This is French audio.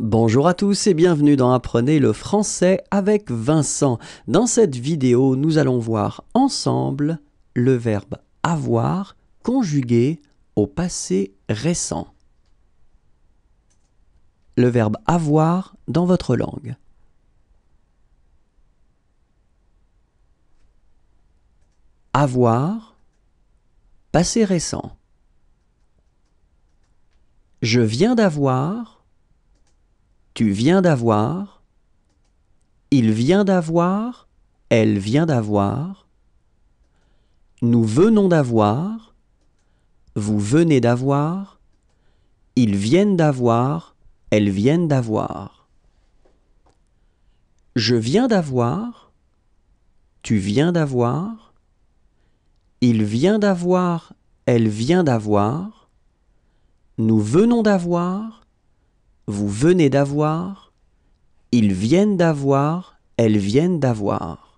Bonjour à tous et bienvenue dans Apprenez le français avec Vincent. Dans cette vidéo, nous allons voir ensemble le verbe avoir conjugué au passé récent. Le verbe avoir dans votre langue. Avoir, passé récent. Je viens d'avoir tu viens d'avoir. Il vient d'avoir. Elle vient d'avoir. Nous venons d'avoir. Vous venez d'avoir. Ils viennent d'avoir. Elles viennent d'avoir. Je viens d'avoir. Tu viens d'avoir. Il vient d'avoir. Elle vient d'avoir. Nous venons d'avoir vous venez d'avoir, ils viennent d'avoir, elles viennent d'avoir.